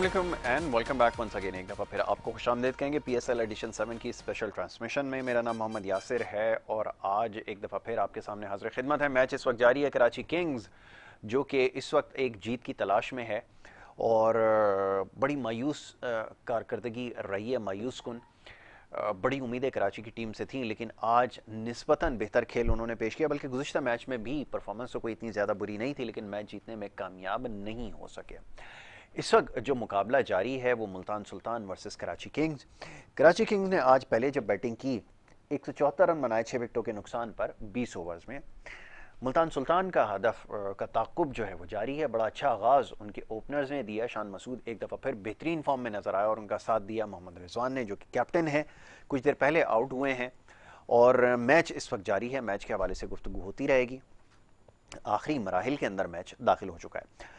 अल्लाम and welcome back once again एक दफ़ा फिर आपको खुश आमदेद कहेंगे P S L edition seven की स्पेशल ट्रांसमिशन में मेरा नाम मोहम्मद यासिर है और आज एक दफ़ा फिर आपके सामने हाजिर खिदमत है मैच इस वक्त जारी है कराची किंग्स जो कि इस वक्त एक जीत की तलाश में है और बड़ी मायूस कारकर्दगी रही है मायूस कन बड़ी उम्मीदें कराची की टीम से थी लेकिन आज नस्बता बेहतर खेल उन्होंने पेश किया बल्कि गुजशत मैच में भी परफॉर्मेंस तो कोई इतनी ज़्यादा बुरी नहीं थी लेकिन मैच जीतने में कामयाब नहीं हो सके इस वक्त जो मुकाबला जारी है वो Multan Sultan versus Karachi Kings Karachi Kings ने आज पहले जब बैटिंग की एक सौ चौहत्तर रन बनाए छः विकटों के नुकसान पर बीस ओवर्स में मुल्तान सुल्तान का हदफ का ताकुब जो है वो जारी है बड़ा अच्छा आगाज़ उनके ओपनर्स ने दिया शान मसूद एक दफ़ा फिर बेहतरीन फॉर्म में नज़र आया और उनका साथ दिया मोहम्मद रिजवान ने जो कि कैप्टन है कुछ देर पहले आउट हुए हैं और मैच इस वक्त जारी है मैच के हवाले से गुफ्तु होती रहेगी आखिरी मराहल के अंदर मैच दाखिल हो चुका है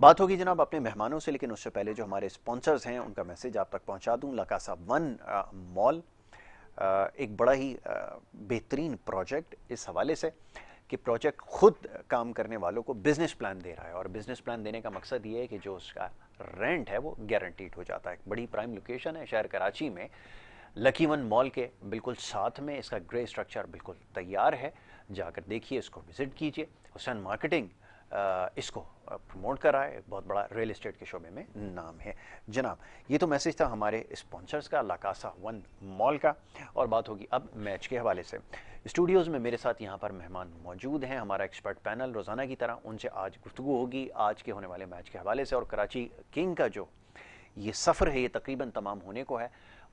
बात होगी जनाब अपने मेहमानों से लेकिन उससे पहले जो हमारे स्पॉन्सर्स हैं उनका मैसेज आप तक पहुंचा दूं लकासा वन मॉल एक बड़ा ही बेहतरीन प्रोजेक्ट इस हवाले से कि प्रोजेक्ट खुद काम करने वालों को बिज़नेस प्लान दे रहा है और बिज़नेस प्लान देने का मकसद ये है कि जो उसका रेंट है वो गारंटीड हो जाता है बड़ी प्राइम लोकेशन है शहर कराची में लकी वन मॉल के बिल्कुल साथ में इसका ग्रे स्ट्रक्चर बिल्कुल तैयार है जाकर देखिए इसको विज़िट कीजिए हुसैन मार्केटिंग इसको प्रमोट कर रहा है बहुत बड़ा रियल इस्टेट के शोबे में नाम है जनाब ये तो मैसेज था हमारे स्पॉन्सर्स का लाकासा वन मॉल का और बात होगी अब मैच के हवाले से स्टूडियोज़ में मेरे साथ यहाँ पर मेहमान मौजूद हैं हमारा एक्सपर्ट पैनल रोज़ाना की तरह उनसे आज गुफ्तु होगी आज के होने वाले मैच के हवाले से और कराची किंग का जो ये सफ़र है ये तकरीबन तमाम होने को है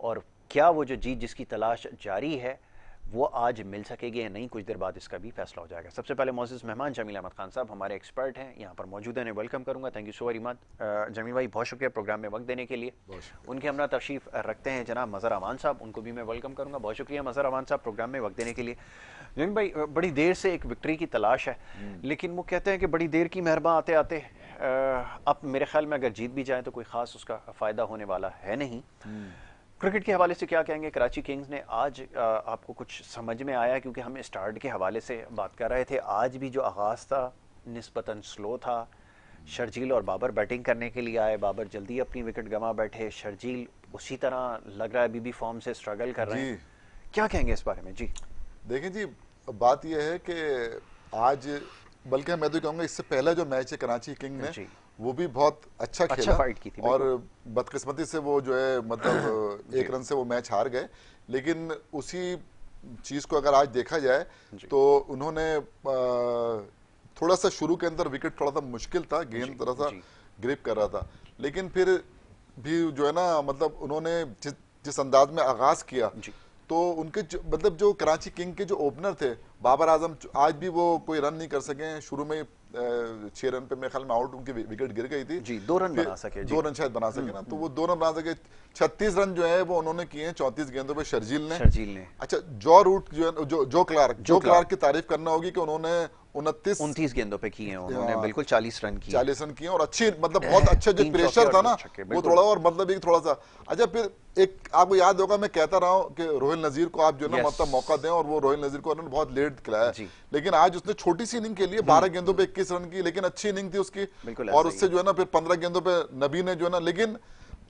और क्या वो जो जीत जिसकी तलाश जारी है वो आज मिल सकेगी या नहीं कुछ देर बाद इसका भी फैसला हो जाएगा सबसे पहले मोजिज मेहमान जमील अहमद खान साहब हमारे एक्सपर्ट हैं यहाँ पर मौजूद हैं वेलकम करूँगा thank you so very much Jamil भाई बहुत शुक्रिया प्रोग्राम में वक्त देने के लिए उनके हमारा तशरीफ रखते हैं जनाब मज़र अमान साहब उनको भी मैं वेलकम करूँगा बहुत शुक्रिया मज़र अमान साहब प्रोग्राम में वक्त देने के लिए जमीन भाई बड़ी देर से एक विक्ट्री की तलाश है हम्म। लेकिन वो कहते हैं कि बड़ी देर की मेहरबा आते आते अब मेरे ख्याल में अगर जीत भी जाए तो कोई ख़ास उसका फ़ायदा होने वाला है नहीं हम्म। क्रिकेट के हवाले से क्या कहेंगे कराची किंग्स ने आज आ, आपको कुछ समझ में आया क्योंकि हम स्टार्ट के हवाले से बात कर रहे थे आज भी जो आगाज़ था नस्बता स्लो था शर्जील और बाबर बैटिंग करने के लिए आए बाबर जल्दी अपनी विकेट गंवा बैठे शर्जील उसी तरह लग रहा है अभी भी फॉर्म से स्ट्रगल कर रहे हैं क्या कहेंगे इस बारे में जी देखें जी बात यह है कि आज बल्कि मैं तो कहूँगा इससे पहला जो मैच है कराची किंग ने वो भी बहुत अच्छा, अच्छा खेला की थी और बदकिस्मती से वो जो है मतलब एक रन से वो मैच हार गए लेकिन उसी चीज को अगर आज देखा जाए तो उन्होंने थोड़ा सा शुरू के अंदर विकेट थोड़ा सा मुश्किल था गेंद थोड़ा सा ग्रिप कर रहा था लेकिन फिर भी जो है ना मतलब उन्होंने जिस अंदाज में आगाज किया तो उनके मतलब जो कराची किंग के जो ओपनर थे बाबर आजम आज भी वो कोई रन नहीं कर सके शुरू में छह रन पे मेरे ख्याल में आउट उनकी विकेट गिर गई थी जी दो रन बना सके दो रन शायद बना सके ना तो वो दो रन बना सके छत्तीस रन जो है वो उन्होंने किए हैं चौंतीस गेंदों पे शर्जील ने शर्जील ने अच्छा जो रूट जो है जो जो क्लार्क जो क्लार्क की तारीफ करना होगी कि उन्होंने उनतीस उनतीस गेंदों पे किए उन्होंने बिल्कुल चालीस रन किए चालीस रन किए और अच्छे मतलब बहुत अच्छा जो प्रेशर था ना वो थोड़ा और मतलब एक थोड़ा सा अच्छा फिर एक आपको याद होगा मैं कहता रहा हूँ कि रोहिल नजीर को आप जो ना मतलब मौका दें और वो रोहिल नजीर को उन्होंने बहुत लेट खिलाया लेकिन आज उसने छोटी सी इनिंग के लिए बारह हम्म। गेंदों पे इक्कीस रन की लेकिन अच्छी इनिंग थी उसकी और उससे जो है ना फिर पंद्रह गेंदों पर नबी ने जो है ना लेकिन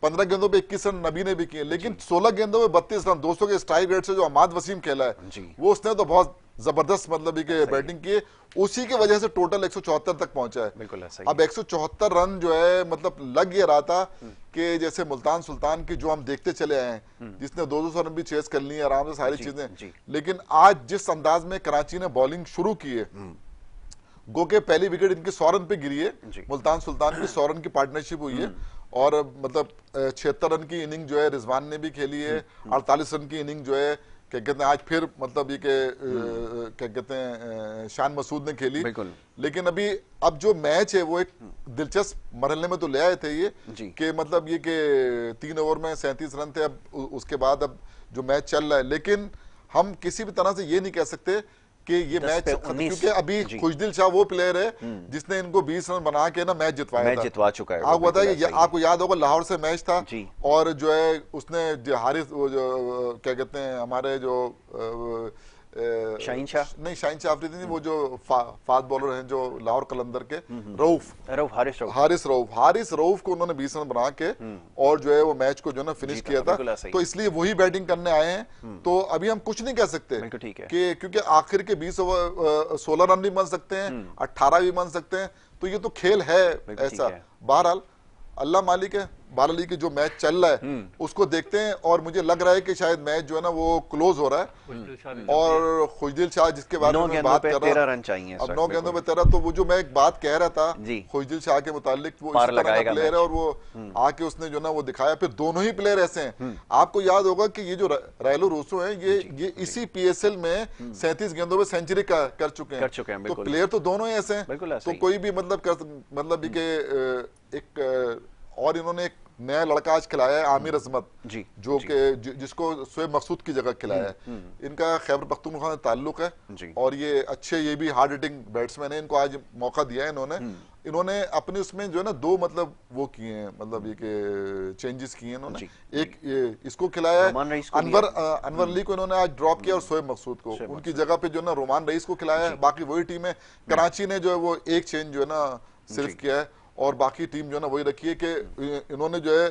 पंद्रह गेंदों पे इक्कीस रन नबी ने भी किए लेकिन सोलह गेंदों में बत्तीस रन दो के स्ट्राइक रेट से जो अमाद वसीम खेला है वो उसने तो बहुत जबरदस्त मतलब के बैटिंग की उसी की वजह से टोटल एक तक पहुंचा है बिल्कुल अब एक रन जो है मतलब लग ये रहा था हम्म। कि जैसे मुल्तान सुल्तान की जो हम देखते चले आए हैं हम्म। जिसने दो दो सौ रन भी चेस कर ली आराम से सारी चीजें लेकिन आज जिस अंदाज में कराची ने बॉलिंग शुरू की है हम्म। गो के पहली विकेट इनके सौ रन पे गिरी है मुल्तान सुल्तान की सौ रन की पार्टनरशिप हुई है और मतलब छिहत्तर रन की इनिंग जो है रिजवान ने भी खेली है हम्म। अड़तालीस रन की इनिंग जो है क्या कहते हैं आज फिर मतलब ये हम्म। क्या कहते हैं शान मसूद ने खेली लेकिन अभी अब जो मैच है वो एक दिलचस्प मरहले में तो ले आए थे ये कि मतलब ये कि तीन ओवर में सैंतीस रन थे अब उसके बाद अब जो मैच चल रहा है लेकिन हम किसी भी तरह से ये नहीं कह सकते कि ये मैच क्योंकि अभी खुशदिल शाह वो प्लेयर है हम्म। जिसने इनको 20 रन बना के ना मैच जितवाया मैच जितवा चुका है आपको बताइए आपको याद होगा लाहौर से मैच था और जो है उसने हारिस क्या कहते हैं हमारे जो शाहीन शाह नहीं शाहीन शाह अफरीदी नहीं वो जो फा, फास्ट बॉलर हैं जो लाहौर कलंदर के हम्म, हम्म। रऊफ रऊफ हारिस रऊफ हारिस रऊफ हारिस रऊफ को उन्होंने बीस रन बना के हम्म। और जो है वो मैच को जो है ना फिनिश किया था तो इसलिए वही बैटिंग करने आए हैं तो अभी हम कुछ नहीं कह सकते कि क्योंकि आखिर के बीस ओवर सोलह रन भी बन सकते हैं अट्ठारह भी बन सकते हैं तो ये तो खेल है ऐसा बहरहाल अल्लाह मालिक है बाल लीग की जो मैच चल रहा है हम्म। उसको देखते हैं और मुझे लग रहा है कि शायद मैच जो है ना वो क्लोज हो रहा है और खुशदिल शाह जिसके बारे में बात कर रहा रन चाहिए अब नौ गेंदों में तेरह तो वो जो मैं एक बात कह रहा था खुशदिल शाह के मुतालिक वो इस तरह का प्लेयर है और वो हम्म। आके उसने जो ना वो दिखाया फिर दोनों ही प्लेयर ऐसे है हम्म। आपको याद होगा की ये जो रैलो रूसो है ये ये इसी पीएसएल में सैंतीस गेंदों में सेंचुरी कर चुके हैं तो प्लेयर तो दोनों ही ऐसे है तो कोई भी मतलब मतलब एक और इन्होंने एक नया लड़का आज खिलाया है हम्म। आमिर अजमत जी जो कि जिसको शोएब मकसूद की जगह खिलाया है हम्म, हम्म। इनका खैबर पख्तूनख्वा से ताल्लुक है और ये अच्छे ये भी हार्ड हिटिंग बैट्समैन है इनको आज मौका दिया है इन्होंने इन्होंने अपने उसमें जो है ना दो मतलब वो किए हैं मतलब ये के चेंजेस किए हैं इन्होंने एक ये, इसको खिलाया है अनवर अनवर अली को इन्होंने आज ड्रॉप किया और शोएब मकसूद को उनकी जगह पे जो है ना रोमान रईस को खिलाया है बाकी वही टीम है कराची ने जो है वो एक चेंज जो है ना सिर्फ किया है और बाकी टीम जो है ना वही रखी है कि इन्होंने जो है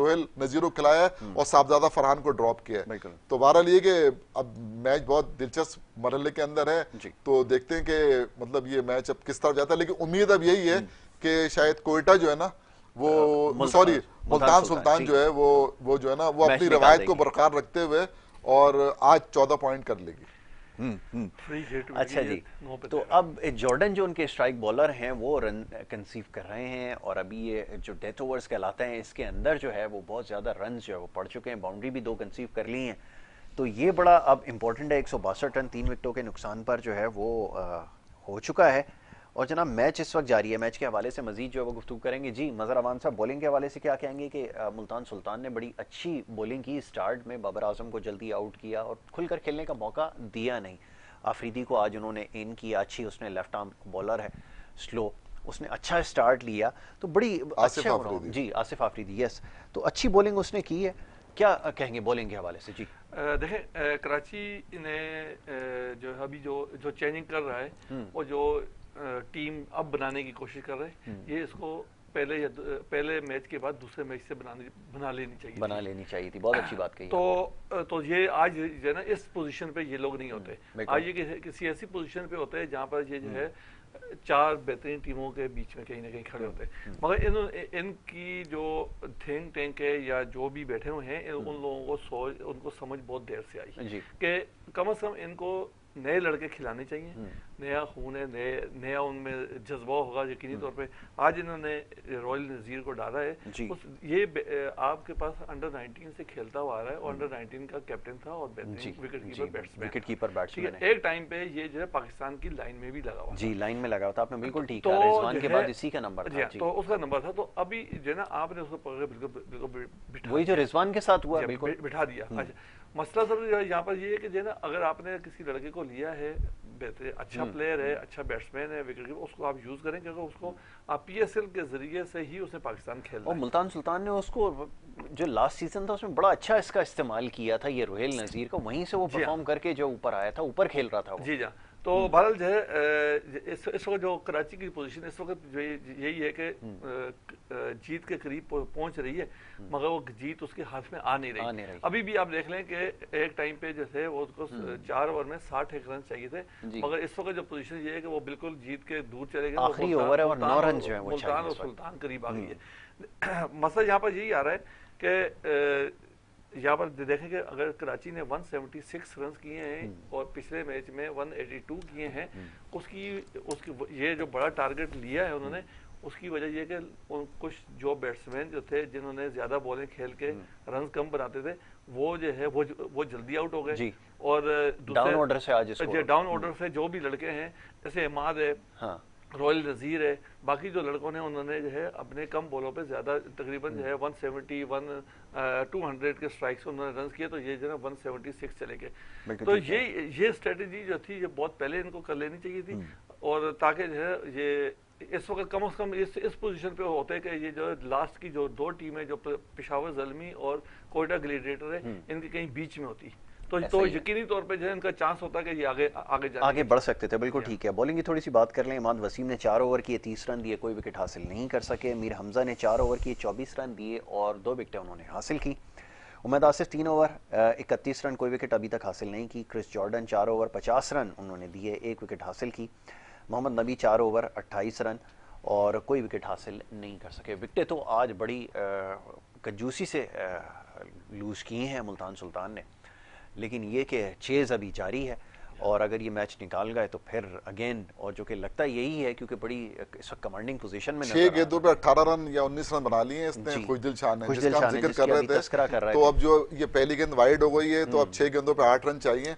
रोहेल नज़ीर को खिलाया हम्म। और साहबजादा फरहान को ड्रॉप किया है तो बहरहाल ये कि अब मैच बहुत दिलचस्प मरहले के अंदर है तो देखते हैं कि मतलब ये मैच अब किस तरफ जाता है लेकिन उम्मीद अब यही है हम्म। कि शायद कोयटा जो है ना वो सॉरी मुल्तान सुल्तान जो है वो वो जो है ना वो अपनी रवायत को बरकरार रखते हुए और आज चौदह पॉइंट कर लेगी हम्म, हम्म। अच्छा जी तो अब जॉर्डन जो उनके स्ट्राइक बॉलर हैं वो रन कंसीव कर रहे हैं और अभी ये जो डेथ ओवर्स कहलाते हैं इसके अंदर जो है वो बहुत ज़्यादा रन जो है वो पड़ चुके हैं बाउंड्री भी दो कंसीव कर ली हैं तो ये बड़ा अब इम्पोर्टेंट है एक रन तीन विकटों के नुकसान पर जो है वो आ, हो चुका है और जनाब मैच इस वक्त जारी है मैच के हवाले से मजीद जो है वो गुफ्तु करेंगे जी मज़र अवान साहब बॉलिंग के हवाले से क्या कहेंगे कि मुल्तान सुल्तान ने बड़ी अच्छी बॉलिंग की स्टार्ट में बाबर आजम को जल्दी आउट किया और खुलकर खेलने का मौका दिया नहीं आफरीदी को आज उन्होंने इन किया अच्छी उसने लेफ्ट आर्म बॉलर है स्लो उसने अच्छा स्टार्ट लिया तो बड़ी आसिफ अच्छा आफरीदी जी आसिफ आफरीदी यस तो अच्छी बॉलिंग उसने की है क्या कहेंगे बॉलिंग के हवाले से जी देखें कराची ने जो अभी जो जो चेंजिंग कर रहा है वो हम्म। जो टीम अब बनाने की कोशिश कर रहे हैं हम्म। ये इसको पहले या पहले मैच के बाद दूसरे मैच से बनाने बना लेनी चाहिए बना लेनी चाहिए थी बहुत अच्छी बात कही तो तो ये आज जो है ना इस पोजीशन पे ये लोग नहीं होते हम्म, आज ये किसी, किसी ऐसी पोजीशन पे होते हैं जहाँ पर ये जो हम्म। है चार बेहतरीन टीमों के बीच में कहीं ना कहीं खड़े होते हैं मगर इन इनकी जो थिंक टैंक है या जो भी बैठे हुए हैं उन लोगों को सोच उनको समझ बहुत देर से आई कि कम अज कम इनको नए लड़के खिलाने चाहिए नया खून है नए नया उनमें जज्बा होगा यकीनी तौर पर आज इन्होंने रॉयल नज़ीर को डाला है उस ये आपके पास अंडर 19 से खेलता हुआ आ रहा है और अंडर 19 का कैप्टन था और विकेट कीपर बैट्समैन एक टाइम पे ये जो है पाकिस्तान की लाइन में भी लगा हुआ जी लाइन में लगा हुआ था आपने बिल्कुल ठीक तो कहा के बाद इसी का नंबर हाँ, तो उसका नंबर था तो अभी जो है ना आपने उसको वही जो रिजवान के साथ हुआ बिल्कुल बिठा दिया हम्म। अच्छा, मसला सर यहाँ पर ये है कि जो है ना अगर आपने किसी लड़के को लिया है बेहतरीन अच्छा प्लेयर हम्म, है हम्म। अच्छा बैट्समैन है विकेट कीपर उसको आप यूज करें क्योंकि उसको आप पीएसएल के जरिए से ही उसने पाकिस्तान खेला और मुल्तान सुल्तान ने उसको जो लास्ट सीजन था उसमें बड़ा अच्छा इसका इस्तेमाल किया था ये रोहेल नजीर का वहीं से वो परफॉर्म हाँ। करके जो ऊपर आया था ऊपर खेल रहा था जी जहाँ तो हम्म। बहरहाल जो है इस, वक्त जो कराची की पोजीशन इस वक्त जो यही है कि हम्म। जीत के करीब पहुंच रही है हम्म। मगर वो जीत उसके हाथ में आ नहीं रही, आ नहीं रही। अभी भी आप देख लें कि एक टाइम पे जो थे वो उसको चार ओवर में साठ एक रन चाहिए थे मगर इस वक्त जो पोजीशन ये है कि वो बिल्कुल जीत के दूर चले गए आखिरी मुल्तान और सुल्तान करीब आ गई है मसला यहाँ पर यही आ रहा है कि यहाँ पर देखें कि अगर कराची ने 176 रन किए हैं हम्म। और पिछले मैच में 182 किए हैं हम्म। उसकी उसकी ये जो बड़ा टारगेट लिया है उन्होंने हम्म। उसकी वजह यह कि कुछ जो बैट्समैन जो थे जिन्होंने ज़्यादा बॉलें खेल के रन कम बनाते थे वो जो है वो वो जल्दी आउट हो गए और डाउन ऑर्डर से आज डाउन ऑर्डर से जो भी लड़के हैं जैसे इमाद है हाँ। रॉयल नज़ीर है बाकी जो लड़कों ने उन्होंने जो है अपने कम बॉलों पे ज़्यादा तकरीबन जो है 170 वन टू हंड्रेड के स्ट्राइक्स उन्होंने रन किए तो ये जो है वन सेवेंटी सिक्स चले गए तो ये ये स्ट्रेटजी जो थी ये बहुत पहले इनको कर लेनी चाहिए थी हम्म। और ताकि जो है ये इस वक्त कम अज़ कम इस इस पोजीशन पे होते कि ये जो लास्ट की जो दो टीमें जो पिशावर जलमी और कोयटा ग्लेडिएटर है हम्म। इनके कहीं बीच में होती तो तो यकीनी तौर पे जो है इनका चांस होता है कि ये आगे आगे जाने आगे बढ़ सकते थे बिल्कुल ठीक है बॉलिंग की थोड़ी सी बात कर लें इमाद वसीम ने चार ओवर किए तीस रन दिए कोई विकेट हासिल नहीं कर सके मीर हमजा ने चार ओवर किए चौबीस रन दिए और दो विकेटें उन्होंने हासिल की उमद आसिफ तीन ओवर इकतीस रन कोई विकेट अभी तक हासिल नहीं की क्रिस जॉर्डन चार ओवर पचास रन उन्होंने दिए एक विकेट हासिल की मोहम्मद नबी चार ओवर अट्ठाईस रन और कोई विकेट हासिल नहीं कर सके विकटें तो आज बड़ी कंजूसी से लूज़ किए हैं मुल्तान सुल्तान ने लेकिन ये कि चेज़ अभी जारी है और अगर ये मैच निकाल गए तो फिर अगेन और जो कि लगता यही है क्योंकि बड़ी इस वक्त कमांडिंग पोजीशन में छह गेंदों पे अठारह रन या उन्नीस रन बना लिए इसने खुश दिल शाह ने जिसका हम जिक्र कर रहे थे तो अब जो ये पहली गेंद वाइड हो गई है तो अब हम्म। छह गेंदों पे आठ रन चाहिए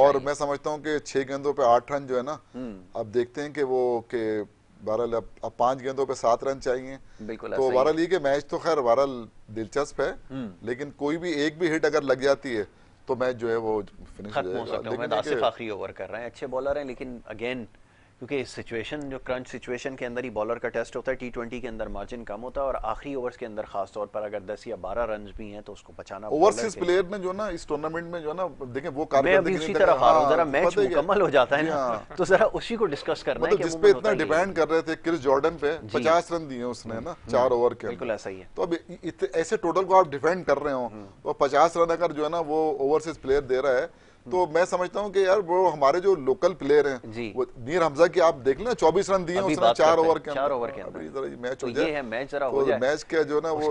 और मैं समझता हूँ कि छह गेंदों पे आठ रन जो है ना हम्म। अब देखते हैं कि वो के बहरल अब अब पांच गेंदों पे सात रन चाहिए बिल्कुल तो बहरहाल ये मैच तो खैर बहरहाल दिलचस्प है हम्म। लेकिन कोई भी एक भी हिट अगर लग जाती है तो मैं जो है वो फिनिश खत्म हो सकता है आसिफ आखिरी ओवर कर रहे हैं अच्छे बॉलर हैं लेकिन अगेन क्योंकि इस सिचुएशन जो क्रंच सिचुएशन के अंदर ही बॉलर का टेस्ट होता है टी ट्वेंटी के अंदर मार्जिन कम होता है और आखिरी ओवर्स के अंदर खास तौर पर अगर 10 या 12 रन भी हैं तो उसको बचाना ओवरसीज प्लेयर ने जो ना इस टूर्नामेंट में जो ना देखें वो मैं अभी जरा मैच हाँ, मुकम्मल हो जाता है ना हाँ। तो जरा उसी को डिस्कस करना मतलब है जिसपे इतना डिपेंड कर रहे थे क्रिस जॉर्डन पे पचास रन दिए उसने हम्म, ना हम्म, चार ओवर के बिल्कुल ऐसा ही है तो अब ऐसे टोटल को आप डिफेंड कर रहे हो हम्म। तो पचास रन अगर जो है ना वो ओवरसीज प्लेयर दे रहा है तो मैं समझता हूँ कि यार वो हमारे जो लोकल प्लेयर हैं वो मीर हमजा की आप देख लेना चौबीस रन दिए उसने चार ओवर के चार ओवर के अंदर मैच हो तो जाए मैच जरा हो तो जाए मैच के जो ना वो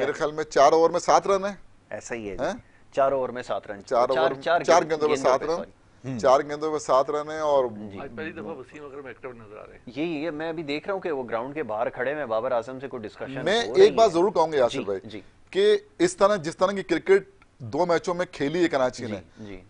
मेरे ख्याल में चार ओवर में सात रन है ऐसा ही है चार ओवर में सात रन चार ओवर हम्म। चार गेंदों में सात रन चार गेंदों में सात रन है और पहली दफा वसीम अकरम एक्टिव नजर आ रहे हैं यही है मैं अभी देख रहा हूँ कि वो ग्राउंड के बाहर खड़े हैं बाबर आजम से कोई डिस्कशन मैं एक बात जरूर कहूंगा यासिर भाई कि इस तरह जिस तरह की क्रिकेट दो मैचों में खेली है कराची ने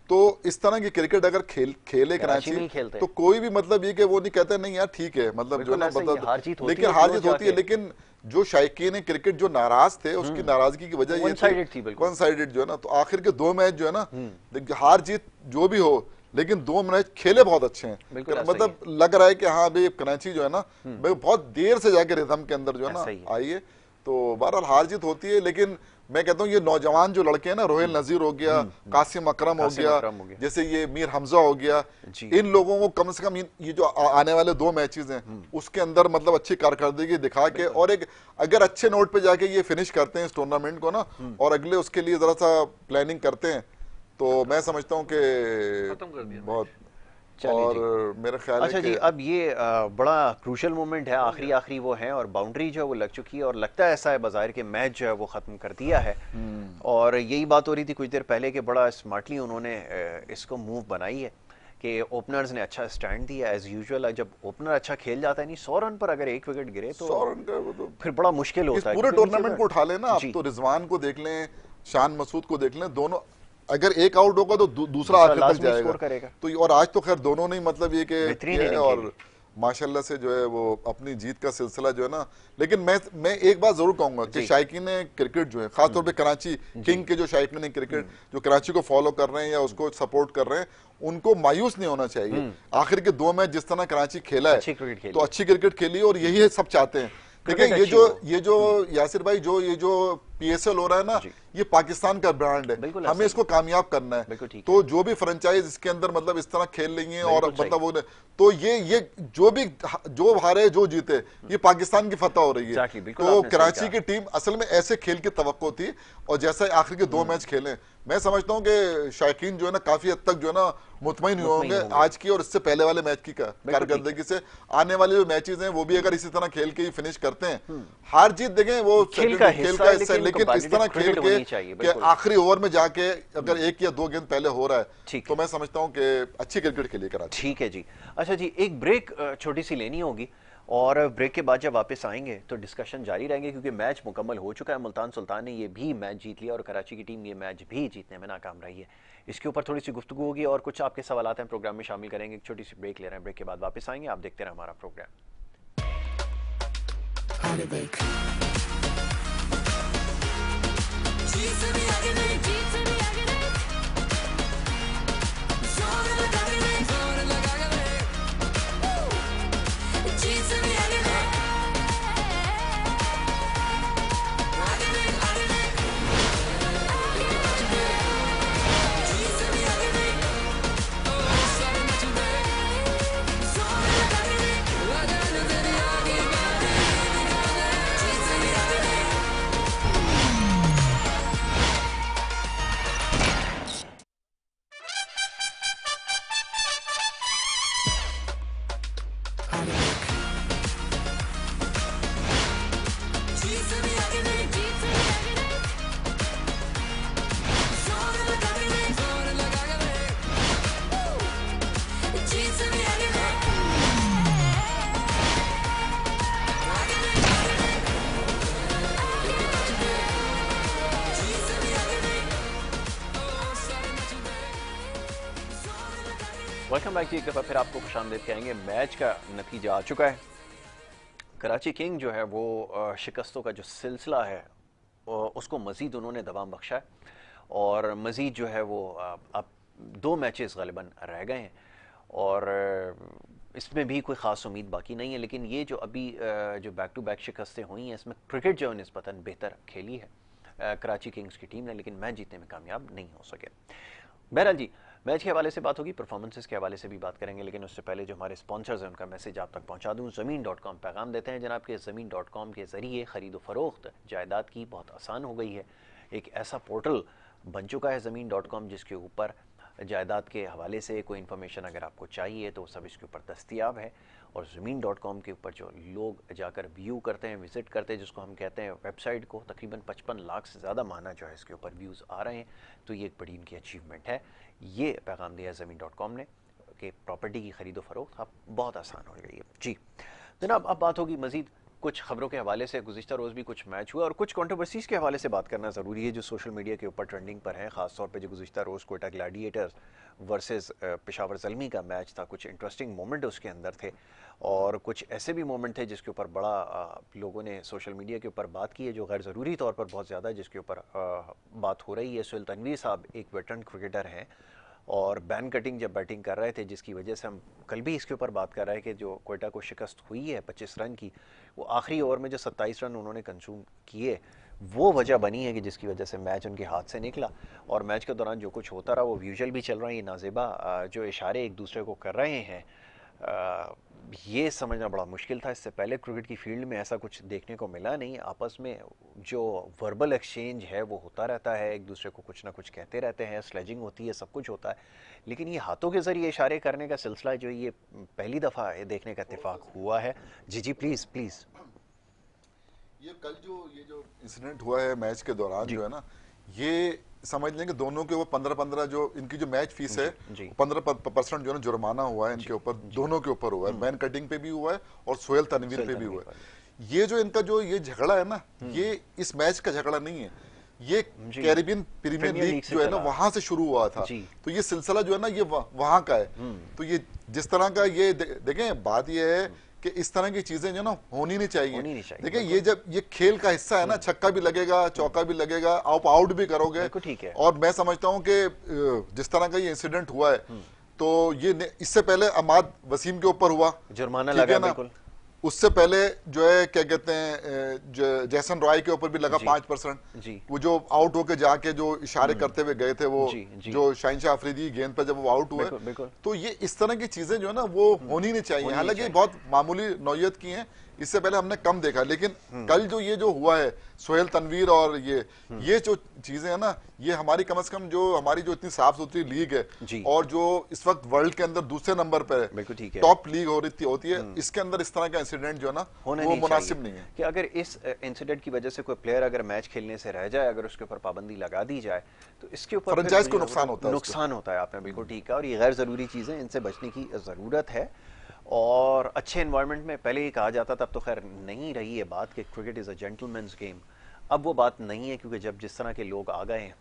तो इस तरह की क्रिकेट अगर खेल खेले कराची तो कोई भी मतलब ये कि वो नहीं कहते नहीं यार ठीक है मतलब जो ना मतलब लेकिन हार जीत होती है लेकिन जो शायकीन क्रिकेट जो नाराज थे उसकी हम्म। नाराजगी की वजह ये वन साइडेड जो है ना तो आखिर के दो मैच जो है ना हम्म। हार जीत जो भी हो लेकिन दो मैच खेले बहुत अच्छे हैं मतलब है। लग रहा है कि हाँ भाई कराची जो है ना हम्म। भाई बहुत देर से जाके रिदम के अंदर जो है ना आई है तो बहरहाल हार जीत होती है लेकिन मैं कहता हूँ ये नौजवान जो लड़के हैं ना रोहिल हम्म। नजीर हो गया हम्म, हम्म। कासिम अकरम हो गया जैसे ये मीर हमजा हो गया इन लोगों को कम से कम ये जो आने वाले दो मैचेस हैं उसके अंदर मतलब अच्छी कारकर्दगी दिखा के और एक अगर अच्छे नोट पे जाके ये फिनिश करते हैं इस टूर्नामेंट को ना और अगले उसके लिए जरा सा प्लानिंग करते हैं तो हाँ। मैं समझता हूँ कि बहुत और मेरा ख्याल अच्छा जी अब ये बड़ा क्रूशल मोमेंट है आखिरी आखिरी वो है और बाउंड्री जो है वो लग चुकी है और लगता है ऐसा है बाज़ार के मैच जो है वो ख़त्म कर दिया है हम्म। और यही बात हो रही थी कुछ देर पहले कि बड़ा स्मार्टली उन्होंने इसको मूव बनाई है कि ओपनर्स ने अच्छा स्टैंड दिया एज यूजुअल जब ओपनर अच्छा खेल जाता है नहीं सौ रन पर अगर एक विकेट गिरे तो सौ रन का तो फिर बड़ा मुश्किल होता है पूरे टूर्नामेंट को उठा लेना आप तो रिजवान को देख लें शान मसूद को देख लें दोनों अगर एक आउट होगा तो दू, दूसरा आखिर तक जाएगा तो और आज तो खैर दोनों ने मतलब ये के कि और माशाल्लाह से जो है वो अपनी जीत का सिलसिला जो है ना लेकिन मैं मैं एक बात जरूर कहूंगा कि ने क्रिकेट जो है खासतौर हम्म। पे कराची किंग के जो ने क्रिकेट हम्म। जो कराची को फॉलो कर रहे हैं या उसको सपोर्ट कर रहे हैं उनको मायूस नहीं होना चाहिए हम्म। आखिर के दो मैच जिस तरह कराची खेला है तो अच्छी क्रिकेट खेली और यही सब चाहते हैं ठीक है ये जो ये जो यासिर भाई जो ये जो पीएसएल हो रहा है ना ये पाकिस्तान का ब्रांड है हमें इसको कामयाब करना है तो जो भी फ्रेंचाइज इसके अंदर मतलब इस तरह खेल रही है और मतलब वो तो ये ये जो भी जो हारे जो जीते ये पाकिस्तान की फतह हो रही है तो कराची की टीम असल में ऐसे खेल की तो थी और जैसा आखिर के दो मैच हम्म। खेले मैं समझता हूँ कि शायकीन जो है ना काफी हद तक जो है ना मुतमिन हुए होंगे आज की और इससे पहले वाले मैच की कारकर्दगी से आने वाले जो मैचेस हैं वो भी अगर इसी तरह खेल के ही फिनिश करते हैं हम्म। हार जीत देखें वो खेल का हिस्सा है लेकिन तो इस तरह खेल के आखिरी ओवर में जाके अगर एक या दो गेंद पहले हो रहा है तो मैं समझता हूँ कि अच्छी क्रिकेट खेली करा ठीक है जी अच्छा जी एक ब्रेक छोटी सी लेनी होगी और ब्रेक के बाद जब वापस आएंगे तो डिस्कशन जारी रहेंगे क्योंकि मैच मुकम्मल हो चुका है मुल्तान सुल्तान ने ये भी मैच जीत लिया और कराची की टीम ये मैच भी जीतने में नाकाम रही है इसके ऊपर थोड़ी सी गुफ्तु होगी और कुछ आपके सवाल हैं प्रोग्राम में शामिल करेंगे एक छोटी सी ब्रेक ले रहे हैं ब्रेक के बाद वापस आएंगे आप देखते रहे हमारा प्रोग्राम Cheats in the हम एक दफ़ा फिर आपको खुश के आएंगे मैच का नतीजा आ चुका है कराची किंग जो है वो शिकस्तों का जो सिलसिला है उसको मज़ीद उन्होंने दबाव बख्शा है और मज़ीद जो है वो अब दो मैचेस गलबा रह गए हैं और इसमें भी कोई ख़ास उम्मीद बाकी नहीं है लेकिन ये जो अभी जो बैक टू बैक शिकस्तें हुई हैं इसमें क्रिकेट जो है नस्बता बेहतर खेली है कराची किंग्स की टीम ने लेकिन मैच जीतने में कामयाब नहीं हो सके बहरहाल जी मैच के हवाले से बात होगी परफॉर्मेंसेज के हवाले से भी बात करेंगे लेकिन उससे पहले जो हमारे स्पॉन्सर्स हैं उनका मैसेज आप तक पहुँचा दूँ ज़मीन डॉट कॉम पैगाम देते हैं जनाब के ज़मीन डॉट कॉम के ज़रिए ख़रीदो फ़रोख्त जायदाद की बहुत आसान हो गई है एक ऐसा पोर्टल बन चुका है ज़मीन डॉट कॉम जिसके ऊपर जायदाद के हवाले से कोई इन्फॉर्मेशन अगर आपको चाहिए तो सब इसके ऊपर दस्तियाब है और ज़मीन डॉट कॉम के ऊपर जो लोग जाकर व्यू करते हैं विज़िट करते हैं जिसको हम कहते हैं वेबसाइट को तकरीबन पचपन लाख से ज़्यादा माना जो है इसके ऊपर व्यूज़ आ रहे हैं तो ये एक बड़ी इनकी अचीवमेंट है ये पैगाम दिया है ज़मीन डॉट कॉम ने कि प्रॉपर्टी की ख़रीदो फरोख्त अब बहुत आसान हो गई है जी जनाब अब बात होगी मज़ीद कुछ खबरों के हवाले से गुजशत रोज़ भी कुछ मैच हुआ और कुछ कॉन्ट्रोवर्सीज़ के हवाले से बात करना ज़रूरी है जो सोशल मीडिया के ऊपर ट्रेंडिंग पर है खासतौर पर जो गुजशत रोज़ कोटा ग्लाडिएटर वर्सेज पेशावर जलमी का मैच था कुछ इंटरेस्टिंग मोमेंट उसके अंदर थे और कुछ ऐसे भी मोमेंट थे जिसके ऊपर बड़ा लोगों ने सोशल मीडिया के ऊपर बात की है जो गैर ज़रूरी तौर पर बहुत ज़्यादा जिसके ऊपर बात हो रही है सुल तनवीर साहब एक वेटरन क्रिकेटर हैं और बैन कटिंग जब बैटिंग कर रहे थे जिसकी वजह से हम कल भी इसके ऊपर बात कर रहे हैं कि जो कोयटा को शिकस्त हुई है पच्चीस रन की वो आखिरी ओवर में जो सत्ताईस रन उन्होंने कंज्यूम किए वो वजह बनी है कि जिसकी वजह से मैच उनके हाथ से निकला और मैच के दौरान जो कुछ होता रहा वो व्यूजल भी चल रहा है ये नाजेबा जो इशारे एक दूसरे को कर रहे हैं ये समझना बड़ा मुश्किल था इससे पहले क्रिकेट की फील्ड में ऐसा कुछ देखने को मिला नहीं आपस में जो वर्बल एक्सचेंज है वो होता रहता है एक दूसरे को कुछ ना कुछ कहते रहते हैं स्लेजिंग होती है सब कुछ होता है लेकिन ये हाथों के ज़रिए इशारे करने का सिलसिला जो ये पहली दफ़ा देखने का इतफाक़ हुआ है जी जी प्लीज़ प्लीज़ ये कल जो ये जो इंसिडेंट हुआ है मैच के दौरान जो है ना ये समझ लें कि दोनों के ऊपर पंद्रह पंद्रह जो इनकी जो मैच फीस है पंद्रह परसेंट जो है जुर्माना हुआ है इनके ऊपर दोनों के ऊपर हुआ है मैन हम्म। कटिंग पे भी हुआ है और सोहेल तनवीर पे भी हुआ है ये जो इनका जो ये झगड़ा है ना हम्म। ये इस मैच का झगड़ा नहीं है ये कैरिबियन प्रीमियर लीग जो है ना वहां से शुरू हुआ था तो ये सिलसिला जो है ना ये वहां का है हम्म। तो ये जिस तरह का ये देखें बात ये है कि इस तरह की चीजें जो ना होनी नहीं चाहिए, देखिए ये जब ये खेल का हिस्सा है ना हम्म। छक्का भी लगेगा चौका भी लगेगा आप आउट भी करोगे ठीक है और मैं समझता हूँ कि जिस तरह का ये इंसिडेंट हुआ है हम्म। तो ये इससे पहले अमाद वसीम के ऊपर हुआ जुर्माना लगा बिल्कुल उससे पहले जो है क्या कहते हैं जैसन रॉय के ऊपर भी लगा पांच परसेंट वो जो आउट होके जाके जो इशारे हम्म। करते हुए गए थे वो जी, जी। जो शाह अफरीदी गेंद पर जब वो आउट हुए बिल्कुल, बिल्कुल। तो ये इस तरह की चीजें जो है ना वो हम्म। होनी नहीं चाहिए हालांकि बहुत मामूली नोयत की है इससे पहले हमने कम देखा लेकिन कल जो ये जो हुआ है सोहेल तनवीर और ये ये जो चीजें है ना ये हमारी कम से कम जो हमारी जो इतनी साफ सुथरी लीग है और जो इस वक्त वर्ल्ड के अंदर दूसरे नंबर पर टॉप लीग हो रही होती है हम्म। इसके अंदर इस तरह का इंसिडेंट जो है ना वो मुनासिब नहीं है कि अगर इस इंसिडेंट की वजह से कोई प्लेयर अगर मैच खेलने से रह जाए अगर उसके ऊपर पाबंदी लगा दी जाए तो इसके ऊपर नुकसान होता है नुकसान होता है आपने बिल्कुल हम्म। ठीक है और ये गैर जरूरी चीजें इनसे बचने की जरूरत है और अच्छे इन्वायरमेंट में पहले ही कहा जाता था अब तो खैर नहीं रही है बात कि cricket is a gentleman game अब वो बात नहीं है क्योंकि जब जिस तरह के लोग आ गए हैं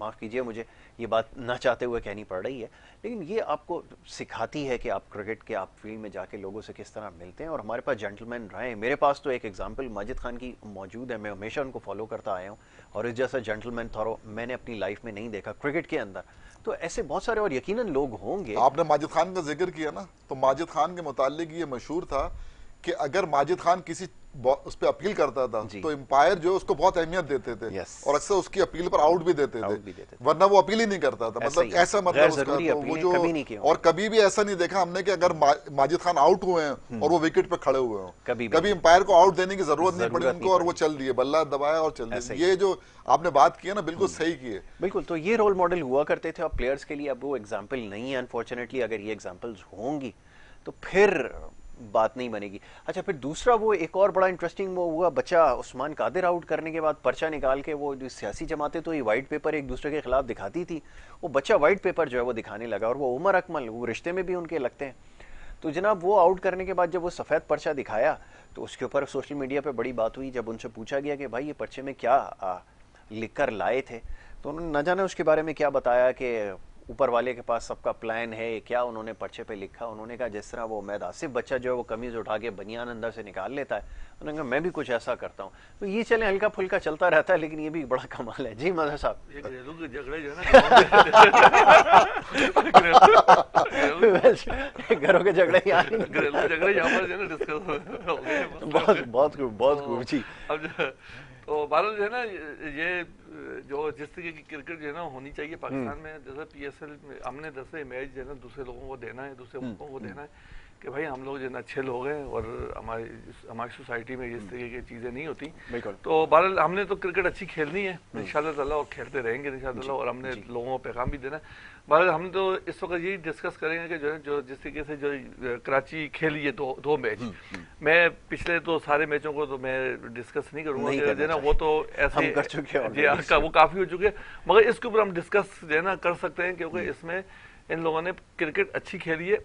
माफ़ कीजिए मुझे ये बात ना चाहते हुए कहनी पड़ रही है लेकिन ये आपको सिखाती है कि आप क्रिकेट के आप फील्ड में जाके लोगों से किस तरह मिलते हैं और हमारे पास जेंटलमैन रहे हैं मेरे पास तो एक एग्जांपल माजिद खान की मौजूद है मैं हमेशा उनको फॉलो करता आया हूँ और इस जैसा जेंटलमैन थॉरो मैंने अपनी लाइफ में नहीं देखा क्रिकेट के अंदर तो ऐसे बहुत सारे और यकीन लोग होंगे आपने माजिद खान का जिक्र किया ना तो माजिद खान के मुतालिक ये मशहूर था कि अगर माजिद खान किसी उस पर अपील करता था तो एम्पायर जो उसको बहुत अहमियत देते थे yes. और अक्सर उसकी अपील पर आउट भी देते आउट थे, भी देते वरना वो अपील ही नहीं करता था मतलब ऐसा मतलब उसका तो वो जो कभी नहीं और कभी भी ऐसा नहीं देखा हमने कि अगर मा, माजिद खान आउट हुए हैं हम्म। और वो विकेट पर खड़े हुए हैं कभी एम्पायर को आउट देने की जरूरत नहीं पड़ी उनको और वो चल दिए बल्ला दबाया और चल दिया ये जो आपने बात की है ना बिल्कुल हम्म। सही की है बिल्कुल तो ये रोल मॉडल हुआ करते थे और प्लेयर्स के लिए अब वो एग्जाम्पल नहीं है अनफॉर्चुनेटली अगर ये एग्जाम्पल होंगी तो फिर बात नहीं बनेगी अच्छा फिर दूसरा वो एक और बड़ा इंटरेस्टिंग वो हुआ बच्चा उस्मान कादिर आउट करने के बाद पर्चा निकाल के वो जो सियासी जमातें तो ये वाइट पेपर एक दूसरे के खिलाफ दिखाती थी वो बच्चा वाइट पेपर जो है वो दिखाने लगा और वो उमर अकमल वो रिश्ते में भी उनके लगते हैं तो जनाब वो आउट करने के बाद जब वो सफ़ेद पर्चा दिखाया तो उसके ऊपर सोशल मीडिया पर बड़ी बात हुई जब उनसे पूछा गया कि भाई ये पर्चे में क्या लिख कर लाए थे तो उन्होंने न जाने उसके बारे में क्या बताया कि ऊपर वाले के पास सबका प्लान है क्या उन्होंने पर्चे पे लिखा उन्होंने कहा जिस तरह वो उमैद आसिफ बच्चा जो है वो कमीज़ उठा के बनियान अंदर से निकाल लेता है उन्होंने कहा मैं भी कुछ ऐसा करता हूँ तो ये चले हल्का फुल्का चलता रहता है लेकिन ये भी बड़ा कमाल है जी मदर साहब घरों के झगड़े बहुत बहुत बहुत खूब जी तो बहरहाल जो है ना ये जो जिस तरीके की क्रिकेट जो है ना होनी चाहिए पाकिस्तान हम्म। में जैसे पी एस एल में हमने जैसे मैच जो है ना दूसरे लोगों को देना है दूसरे मुल्कों को हम्म, देना हम्म। है कि भाई हम लोग जो है ना अच्छे लोग हैं और हमारे हमारी सोसाइटी में इस तरीके की चीज़ें नहीं होती तो बहरहाल हमने तो क्रिकेट अच्छी खेलनी है इन शाला और खेलते रहेंगे इन और हमने लोगों को पैगाम भी देना है बहरहाल हम तो इस वक्त यही डिस्कस करेंगे कि जो है जो जिस तरीके से जो कराची खेली है दो दो मैच हम्म, हम्म। मैं पिछले तो सारे मैचों को तो मैं डिस्कस नहीं करूंगा जो है ना वो तो ऐसे कर चुके हैं हाँ, वो काफ़ी हो चुके हैं मगर इसके ऊपर हम डिस्कस जो है ना कर सकते हैं क्योंकि हम्म। इसमें इन लोगों ने क्रिकेट अच्छी खेली है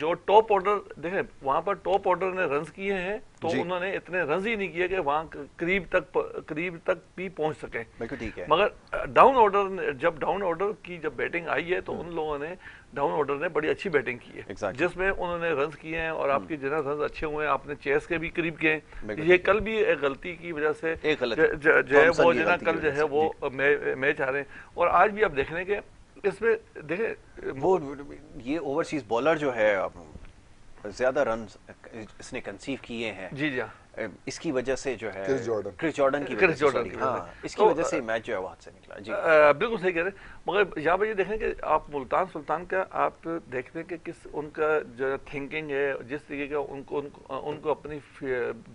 जो टॉप ऑर्डर देखें वहां पर टॉप ऑर्डर ने रन किए हैं तो उन्होंने इतने रन ही नहीं किए कि वहां करीब तक करीब तक भी पहुंच सके ठीक है मगर डाउन ऑर्डर जब डाउन ऑर्डर की जब बैटिंग आई है तो हम्म। उन लोगों ने डाउन ऑर्डर ने बड़ी अच्छी बैटिंग की है exactly. जिसमें उन्होंने रन किए हैं और आपके हम्म। जितना रन अच्छे हुए हैं आपने चेस के भी करीब गए ये कल भी एक गलती की वजह से जो तो है वो कल जो है वो मैच आ रहे हैं और आज भी आप देख रहे हैं इसमें देखे वो ये ओवरसीज बॉलर जो है ज्यादा रन इसने कंसीव किए हैं जी जी हाँ। इसकी वजह से जो है क्रिस जॉर्डन क्रिस जॉर्डन की क्रिस जॉर्डन की हाँ, इसकी तो, वजह से मैच जो है वहां से निकला जी बिल्कुल सही कह रहे हैं मगर यहाँ पर ये देखें कि आप मुल्तान सुल्तान का आप देखते हैं कि किस उनका जो थिंकिंग है जिस तरीके का उनको उनको, उनको अपनी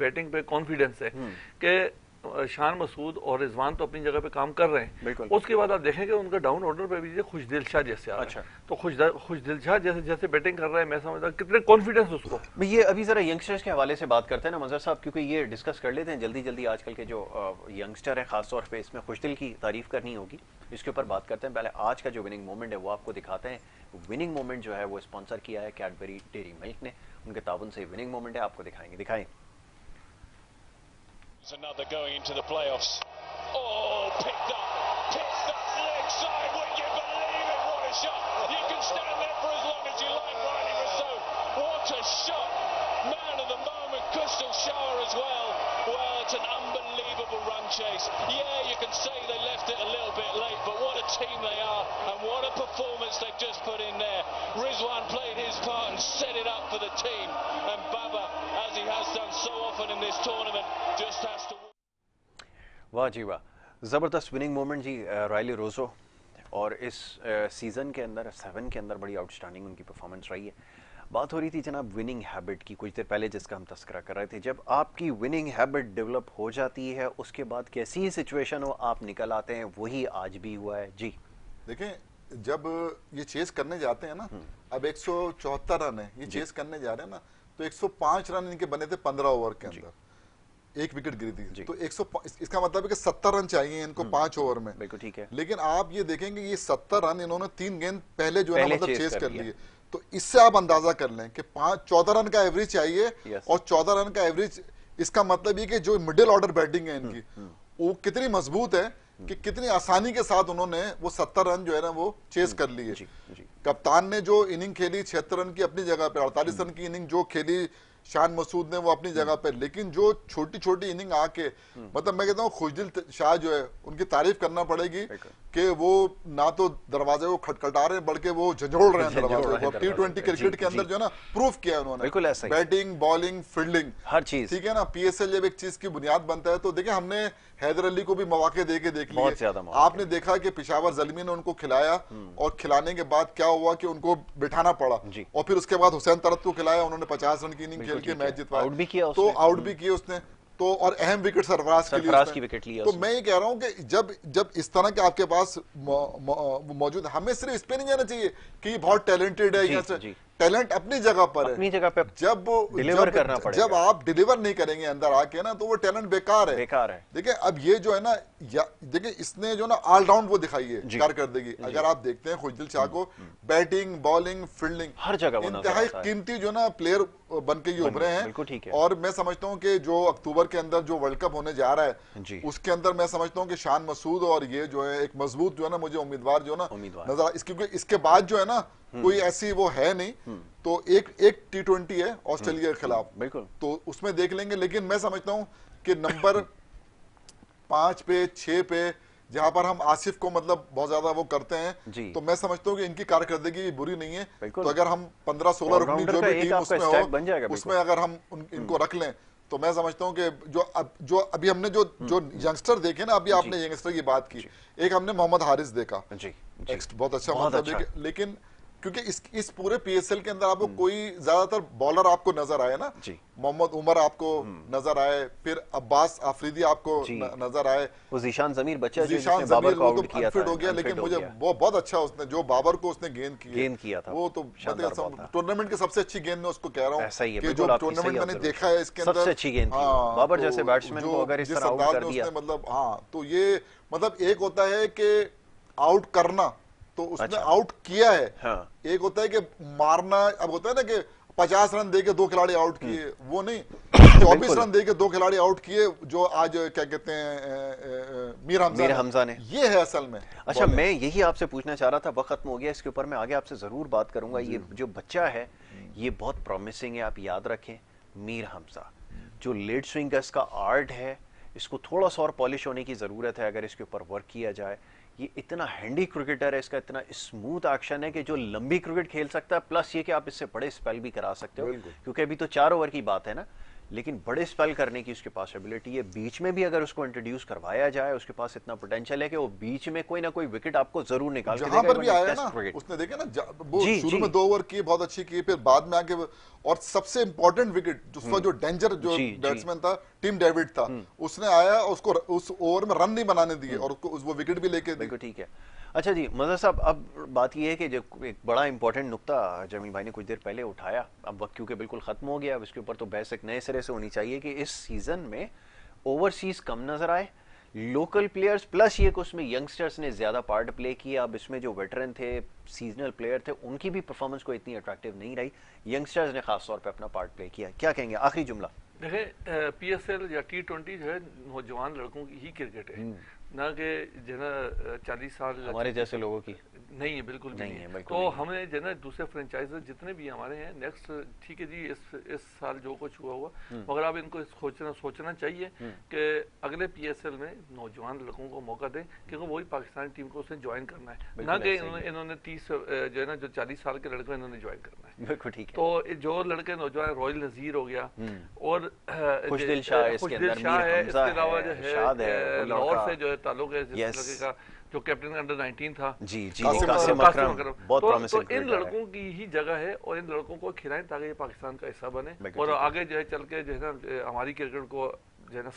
बैटिंग पे कॉन्फिडेंस है हम्म। कि शान मसूद और रिजवान तो अपनी जगह पे काम कर रहे हैं उसके बाद आप देखेंगे उनका डाउन ऑर्डर पे भी खुशदिल शाह जैसे आ रहा अच्छा। तो दिल शाह जैसे जैसे बैटिंग कर रहा है मैं समझता कितने कॉन्फिडेंस उसको ये अभी जरा यंगस्टर्स के हवाले से बात करते हैं ना मजर साहब क्योंकि ये डिस्कस कर लेते हैं जल्दी जल्दी आजकल के जो यंगस्टर है खासतौर पर इसमें खुश दिल की तारीफ करनी होगी इसके ऊपर बात करते हैं पहले आज का जो विनिंग मोमेंट है वो आपको दिखाते हैं विनिंग मोमेंट जो है वो स्पॉन्सर किया है कैडबरी डेरी मिल्क ने उनके ताउन से विनिंग मोमेंट है आपको दिखाएंगे दिखाएंगे It's another going into the playoffs. Oh, picked up, picked up leg side. Would you believe it? What a shot! You can stand there for as long as you like, Riley Rousseau. What a shot! Man of the moment, Crystal Shower as well. Well, it's an unbelievable run chase. Yeah, you can say they left it a little bit late, but what a team they are, and what a performance they've just put in there. Rizwan played his part and set it up for the team, and Baba as he has done so often in this tournament, just has to... वाह जी वाह ज़बरदस्त winning moment जी Rilee Rossouw और इस season के अंदर seven के अंदर बड़ी आउटस्टैंडिंग उनकी परफॉर्मेंस रही है बात हो रही थी जनाब विनिंग हैबिट की कुछ देर पहले जिसका हम तस्करा कर रहे थे जब आपकी विनिंग हैबिट डेवलप हो जाती है उसके बाद कैसी ही सिचुएशन हो आप निकल आते हैं वही आज भी हुआ है जी देखें जब ये चेस करने जाते हैं ना हम्म। अब एक रन है ये चेस करने जा रहे हैं ना तो 105 रन इनके बने थे 15 ओवर के अंदर एक विकेट गिरी थी तो 100 इसका मतलब है कि 70 रन चाहिए इनको हम्म। पांच ओवर में बिल्कुल ठीक है लेकिन आप ये देखेंगे ये 70 रन इन्होंने तीन गेंद पहले जो है ना मतलब चेस कर लिए तो इससे आप अंदाजा कर लें कि पांच चौदह रन का एवरेज चाहिए और चौदह रन का एवरेज इसका मतलब ये कि जो मिडिल ऑर्डर बैटिंग है इनकी हम्म, हम्म। वो कितनी मजबूत है कि कितनी आसानी के साथ उन्होंने वो सत्तर रन जो है ना वो चेस कर लिए कप्तान ने जो इनिंग खेली छिहत्तर रन की अपनी जगह पे अड़तालीस हम्म। रन की इनिंग जो खेली शान मसूद ने वो अपनी जगह पर लेकिन जो छोटी छोटी इनिंग आके मतलब मैं कहता हूँ खुशदिल शाह जो है उनकी तारीफ करना पड़ेगी कि वो ना तो दरवाजे को खटखटा रहे बल्कि वो झंझोड़ रहे हैं टी ट्वेंटी क्रिकेट के अंदर जो है ना प्रूफ किया उन्होंने बैटिंग बॉलिंग फील्डिंग हर चीज ठीक है ना एल जब एक चीज की बुनियाद बनता है तो देखिये हमने हैदर अली को भी मौके दे के देख लिया आपने देखा कि पिशावर जलमी ने उनको खिलाया हम्म। और खिलाने के बाद क्या हुआ कि उनको बिठाना पड़ा और फिर उसके बाद हुसैन तरत को खिलाया उन्होंने पचास रन की इनिंग खेल के मैच आउट तो भी किया तो आउट भी किया उसने तो और अहम विकेट सरफराज के लिए की विकेट लिया तो मैं ये कह रहा हूँ कि जब जब इस तरह के आपके पास मौजूद हमें सिर्फ इस पे नहीं जाना चाहिए कि ये बहुत टैलेंटेड है टैलेंट अपनी जगह पर है अपनी जगह पे जब डिलीवर करना पड़ेगा जब आप डिलीवर नहीं करेंगे अंदर आके ना तो वो टैलेंट बेकार है बेकार है देखिए अब ये जो है ना देखिए इसने जो ना ऑलराउंड वो दिखाई है कर देगी अगर आप देखते हैं खुशदिल शाह हम्म। को बैटिंग बॉलिंग फील्डिंग हर जगह इंतहा कीमती जो ना प्लेयर बन के ये उभरे हैं और मैं समझता हूँ कि जो अक्टूबर के अंदर जो वर्ल्ड कप होने जा रहा है उसके अंदर मैं समझता हूँ कि शान मसूद और ये जो है एक मजबूत जो है ना मुझे उम्मीदवार जो ना नजर इसके बाद जो है ना हम्म। कोई ऐसी वो है नहीं तो एक एक टी ट्वेंटी है ऑस्ट्रेलिया के हम्म, खिलाफ हम्म, बिल्कुल तो उसमें देख लेंगे लेकिन मैं समझता हूँ कि नंबर पांच पे छह पे जहां पर हम आसिफ को मतलब बहुत ज्यादा वो करते हैं तो मैं समझता हूँ कि इनकी कारकर्दगी बुरी नहीं है तो अगर हम पंद्रह सोलह रुकनी जो भी टीम उसमें हो उसमें अगर हम इनको हम्म। रख लें तो मैं समझता हूँ कि जो अब जो अभी हमने जो जो यंगस्टर देखे ना अभी आपने यंगस्टर की बात की एक हमने मोहम्मद हारिस देखा जी, जी, बहुत अच्छा बहुत मतलब अच्छा लेकिन क्योंकि इस इस पूरे पीएसएल के अंदर आपको हम्म। कोई ज्यादातर बॉलर आपको नजर आए ना मोहम्मद उमर आपको हम्म। नजर आए फिर अब्बास आफरीदी आपको नजर आए वो जीशान जमीर बच्चा जीशान जमीर वो तो फिट हो गया लेकिन मुझे वो बहुत अच्छा उसने जो बाबर को उसने गेंद की गेंद किया था वो तो टूर्नामेंट मतलब की सबसे अच्छी गेंद में उसको कह रहा हूँ जो टूर्नामेंट मैंने देखा है इसके अंदर अच्छी गेंद हाँ, बाबर तो जैसे बैट्समैन को मतलब हाँ तो ये मतलब एक होता है कि आउट करना तो उसने अच्छा। आउट किया है हाँ। एक होता है कि मारना अब होता है ना कि पचास रन देके दो खिलाड़ी आउट हम्म। किए वो नहीं चौबीस रन देके दो खिलाड़ी आउट किए जो आज क्या कहते हैं मीर हमजा मीर हमजा ने ये है असल में अच्छा मैं यही आपसे पूछना चाह रहा था वक्त खत्म हो गया इसके ऊपर मैं आगे आपसे जरूर बात करूंगा ये जो बच्चा है हम्म। ये बहुत प्रॉमिसिंग है आप याद रखें मीर हमजा जो लेट स्विंग का इसका आर्ट है इसको थोड़ा सा और पॉलिश होने की ज़रूरत है अगर इसके ऊपर वर्क किया जाए ये इतना हैंडी क्रिकेटर है इसका इतना स्मूथ एक्शन है कि जो लंबी क्रिकेट खेल सकता है प्लस ये कि आप इससे बड़े स्पेल भी करा सकते हो क्योंकि अभी तो चार ओवर की बात है ना लेकिन बड़े स्पेल करने की उसके पास एबिलिटी है बीच में भी अगर उसको इंट्रोड्यूस करवाया जाए उसके पास इतना पोटेंशियल है कि वो बीच में कोई ना कोई विकेट आपको जरूर निकाल देगा पर भी आया ना उसने देखा ना वो शुरू में दो ओवर किए बहुत अच्छी किए फिर बाद में आके और सबसे इंपॉर्टेंट विकेट उसका जो डेंजर जो बैट्समैन था टीम डेविड था हम्म। उसने आया उसको उस ओवर में रन नहीं बनाने दिए हम्म। और उसको वो विकेट भी लेके ठीक है अच्छा जी मजहर साहब अब बात यह है कि जो एक बड़ा इंपॉर्टेंट नुकता जमी भाई ने कुछ देर पहले उठाया अब वक्त क्योंकि बिल्कुल ख़त्म हो गया अब इसके ऊपर तो बहस एक नए सिरे से होनी चाहिए कि इस सीज़न में ओवरसीज कम नज़र आए लोकल प्लेयर्स प्लस ये कि उसमें यंगस्टर्स ने ज़्यादा पार्ट प्ले किया अब इसमें जो वेटरन थे सीजनल प्लेयर थे उनकी भी परफॉर्मेंस को इतनी अट्रैक्टिव नहीं रही यंगस्टर्स ने खास तौर पे अपना पार्ट प्ले किया क्या कहेंगे आखिरी जुमला देखिए पी एस एल या टी ट्वेंटी जो है नौजवान लड़कों की ही क्रिकेट है हम्म। ना कि जो ना चालीस साल हमारे जैसे लोगों की नहीं है बिल्कुल नहीं, नहीं है बिल्कुल तो हमें जो ना दूसरे फ्रेंचाइजर जितने भी हमारे हैं नेक्स्ट ठीक है जी इस इस साल जो कुछ हुआ हुआ हम्म। मगर अब इनको सोचना सोचना चाहिए हम्म। कि अगले पीएसएल में नौजवान लड़कों को मौका दें क्योंकि वही पाकिस्तानी टीम को उसने ज्वाइन करना है ना कि इन्होंने तीस जो है ना जो चालीस साल के लड़कों इन्होंने ज्वाइन करना है बिल्कुल ठीक है तो जो लड़के नौजवान रॉयल नजीर हो गया हम्म। और खुशदिल शाह है इसके अलावा जो है लाहौर से जो है ताल्लुक है yes. का जो कैप्टन अंडर 19 था जी जी कासिम कासिम अकरम बहुत तो, तो इन लड़कों की ही जगह है और इन लड़कों को खिलाएं ताकि ये पाकिस्तान का हिस्सा बने और आगे जो है चल के जो है ना हमारी क्रिकेट को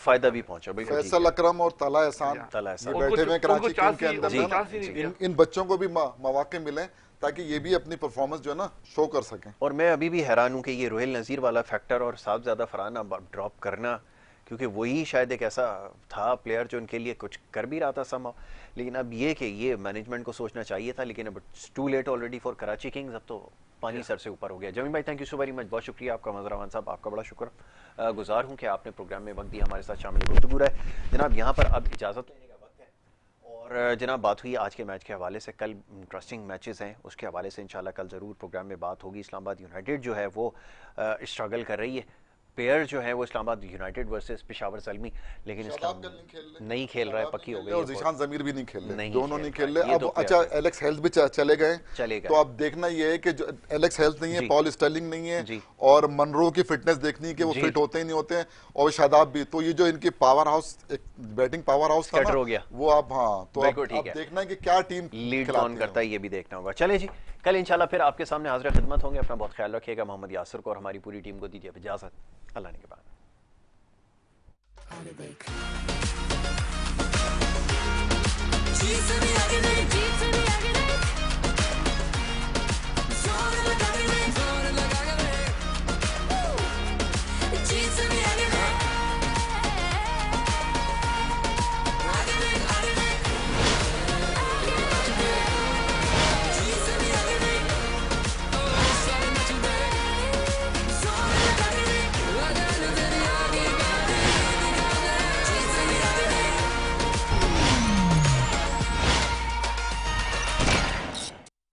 फायदा भी पहुंचा भाई फैसल अकरम और तला एहसान बैठे हुए कराची टीम के अंदर इन बच्चों को भी मौाक़े मिले ताकि ये भी अपनी परफॉर्मेंस जो है ना शो कर सकें और मैं अभी भी हैरान हूं कि ये रोहिल नज़ीर वाला फैक्टर और साहब ज़्यादा फरहान ड्रॉप करना क्योंकि वही शायद एक ऐसा था प्लेयर जो उनके लिए कुछ कर भी रहा था समा लेकिन अब ये कि ये मैनेजमेंट को सोचना चाहिए था लेकिन अब too late already for Karachi Kings अब तो पानी सर से ऊपर हो गया जमीन भाई thank you so very much बहुत शुक्रिया आपका मजरावान साहब आपका बड़ा शुक्र गुजार हूँ कि आपने प्रोग्राम में वक्त दिया हमारे साथ शामिल गुफ्तु है जनाब यहाँ पर अब इजाज़त लेने का वक्त है और जनाब बात हुई आज के मैच के हवाले से कल इंटरेस्टिंग मैचेज हैं उसके हवाले से इंशाल्लाह कल ज़रूर प्रोग्राम में बात होगी इस्लामाबाद यूनाइटेड जो है वो स्ट्रगल कर रही है पेयर जो है वो इस्लामाबाद यूनाइटेड वर्सेस पिशावर सलमी लेकिन इस्लाम नहीं खेल रहा है पक्की हो गई और जिशान जमीर भी नहीं खेल रहे दोनों नहीं खेल रहे अब तो अच्छा एलेक्स हेल्थ भी चले गए चले गए तो अब देखना ये है कि जो एलेक्स हेल्थ नहीं है पॉल स्टर्लिंग नहीं है और मनरो की फिटनेस देखनी है कि वो फिट होते ही नहीं होते हैं और शादाब भी तो ये जो इनकी power house batting power house हो गया वो आप हाँ तो आप देखना है कि क्या टीम लीड ऑन करता है ये भी देखना होगा चले जी कल इंशाल्लाह फिर आपके सामने हाजिर खिदमत होंगे अपना बहुत ख्याल रखिएगा मोहम्मद यासर को और हमारी पूरी टीम को दीजिए इजाज़त اللہ learning about.